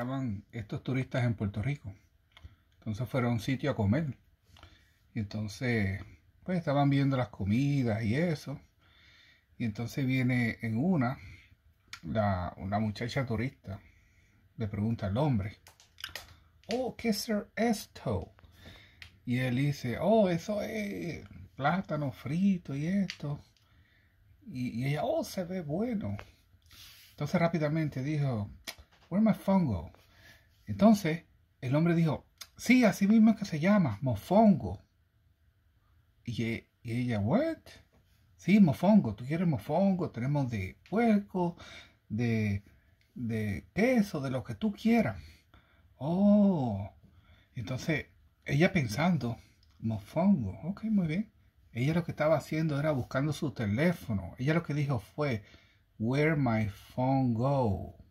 estaban estos turistas en Puerto Rico. Entonces fueron a un sitio a comer. Y entonces, pues estaban viendo las comidas y eso. Y entonces viene en una, una muchacha turista, le pregunta al hombre, oh, ¿qué es esto? Y él dice, oh, eso es plátano frito y esto. Y, y ella, oh, se ve bueno. Entonces rápidamente dijo, Where my go? Entonces, el hombre dijo, sí, así mismo es que se llama, mofongo. Y, ella, what? Sí, mofongo, tú quieres mofongo, tenemos de puerco, de, de queso, de lo que tú quieras. Oh, entonces ella pensando, mofongo, ok, muy bien. Ella lo que estaba haciendo era buscando su teléfono. Ella lo que dijo fue, where my phone go.